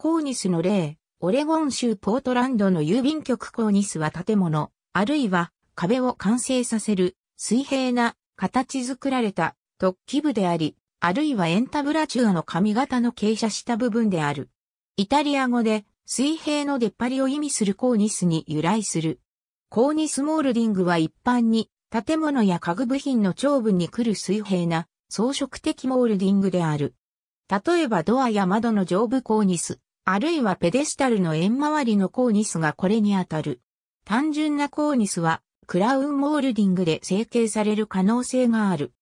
コーニスの例、オレゴン州ポートランドの郵便局コーニスは建物、あるいは壁を完成させる水平な形作られた突起部であり、あるいはエンタブラチュアの髪型の傾斜した部分である。イタリア語で水平の出っ張りを意味するコーニスに由来する。コーニスモールディングは一般に建物や家具部品の長部に来る水平な装飾的モールディングである。例えばドアや窓の上部コーニス。あるいはペデスタルの円周りのコーニスがこれにあたる。単純なコーニスは、クラウンモールディングで成形される可能性がある。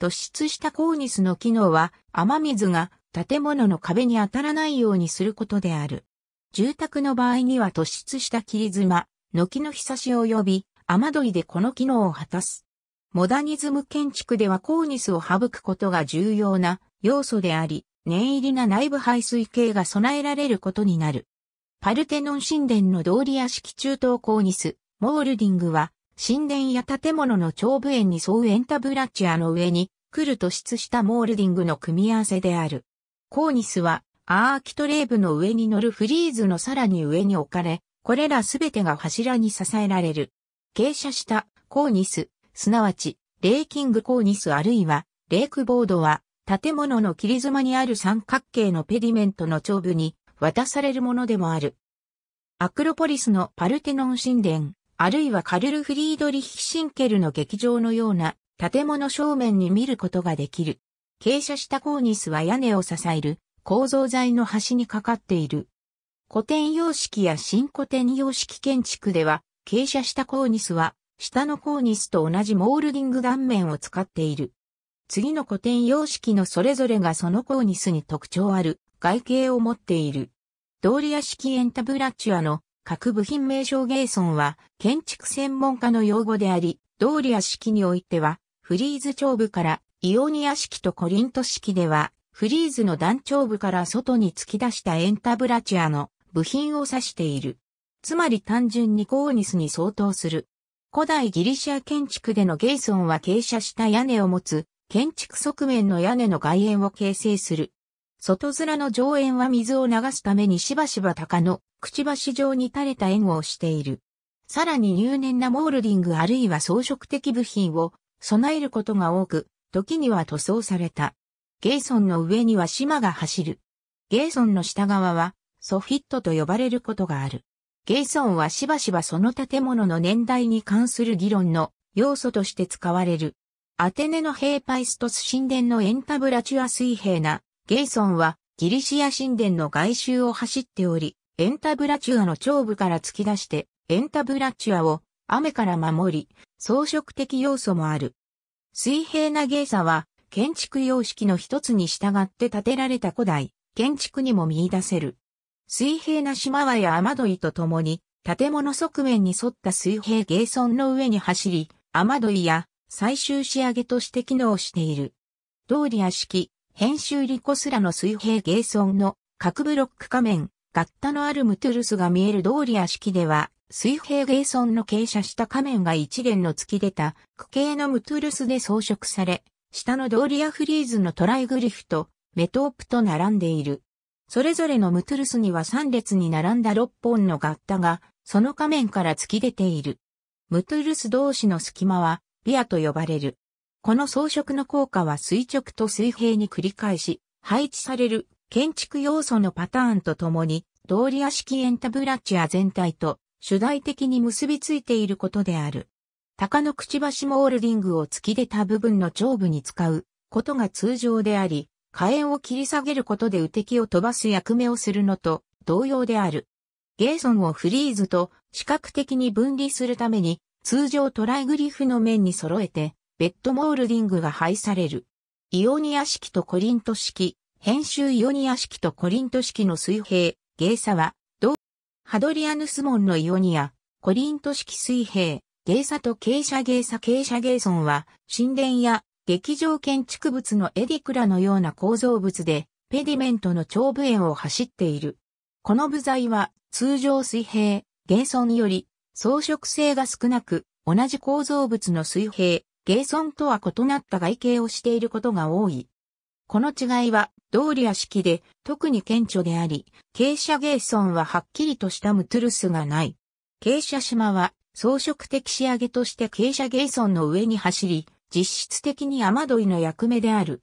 突出したコーニスの機能は、雨水が建物の壁に当たらないようにすることである。住宅の場合には突出した切妻、軒のひさし及び、雨どいでこの機能を果たす。モダニズム建築ではコーニスを省くことが重要な要素であり、念入りな内部排水系が備えられることになる。パルテノン神殿の通り屋敷中東コーニス、モールディングは、神殿や建物の長部円に沿うエンタブラッチアの上に、来ると出したモールディングの組み合わせである。コーニスは、アーキトレーブの上に乗るフリーズのさらに上に置かれ、これらすべてが柱に支えられる。傾斜したコーニス、すなわち、レーキングコーニスあるいは、レークボードは、建物の切り妻にある三角形のペディメントの頂部に渡されるものでもある。アクロポリスのパルテノン神殿、あるいはカルル・フリードリヒ・シンケルの劇場のような建物正面に見ることができる。傾斜したコーニスは屋根を支える構造材の端にかかっている。古典様式や新古典様式建築では、傾斜したコーニスは、下のコーニスと同じモールディング断面を使っている。次の古典様式のそれぞれがそのコーニスに特徴ある外形を持っている。ドーリア式エンタブラチュアの各部品名称ゲーソンは建築専門家の用語であり、ドーリア式においてはフリーズ長部からイオニア式とコリント式ではフリーズの断長部から外に突き出したエンタブラチュアの部品を指している。つまり単純にコーニスに相当する。古代ギリシア建築でのゲイソンは傾斜した屋根を持つ建築側面の屋根の外縁を形成する。外面の上縁は水を流すためにしばしば鷹のくちばし状に垂れた縁をしている。さらに入念なモールディングあるいは装飾的部品を備えることが多く、時には塗装された。ゲイソンの上には島が走る。ゲイソンの下側はソフィットと呼ばれることがある。ゲイソンはしばしばその建物の年代に関する議論の要素として使われる。アテネのヘーパイストス神殿のエンタブラチュア水平な、ゲイソンはギリシア神殿の外周を走っており、エンタブラチュアの頂部から突き出して、エンタブラチュアを雨から守り、装飾的要素もある。水平なゲイサは、建築様式の一つに従って建てられた古代、建築にも見出せる。水平な島はや雨どいとともに、建物側面に沿った水平ゲイソンの上に走り、雨どいや最終仕上げとして機能している。同リア式、編集リコスラの水平ゲーソンの各ブロック仮面、ガッタのあるムトゥルスが見える同リア式では、水平ゲーソンの傾斜した仮面が一連の突き出た、区形のムトゥルスで装飾され、下のドーリアフリーズのトライグリフとメトープと並んでいる。それぞれのムトゥルスには3列に並んだ6本のガッタが、その仮面から突き出ている。ムトゥルス同士の隙間はビアと呼ばれる。この装飾の効果は垂直と水平に繰り返し、配置される建築要素のパターンとともに、通り屋式エンタブラチア全体と主題的に結びついていることである。鷹のくちばしモールディングを突き出た部分の上部に使うことが通常であり、火炎を切り下げることで雨滴を飛ばす役目をするのと同様である。ゲーソンをフリーズと視覚的に分離するために通常トライグリフの面に揃えて、ベッドモールディングが配される。イオニア式とコリント式、編集イオニア式とコリント式の水平、ゲーサは、同、ハドリアヌス門のイオニア、コリント式水平、ゲーサと傾斜ゲーサ傾斜ゲソンは、神殿や劇場建築物のエディクラのような構造物で、ペディメントの長部円を走っている。この部材は、通常水平、ソンより、装飾性が少なく、同じ構造物の水平、ゲーソンとは異なった外形をしていることが多い。この違いは、道理や式で、特に顕著であり、傾斜ゲーソンははっきりとしたムトゥルスがない。傾斜島は、装飾的仕上げとして傾斜ゲーソンの上に走り、実質的に雨どいの役目である。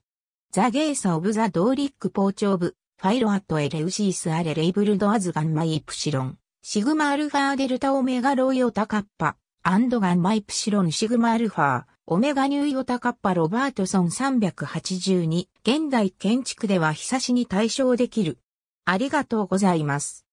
ザ・ゲーサ・オブ・ザ・ドーリック・ポーチョーブ、ファイロアット・エレウシース・アレ・レイブルド・アズ・ガンマイ・プシロン。シグマアルファデルタオメガロイオタカッパ、アンドガンマイプシロンシグマアルファ、オメガニューヨタカッパロバートソン382、現代建築では久しに対象できる。ありがとうございます。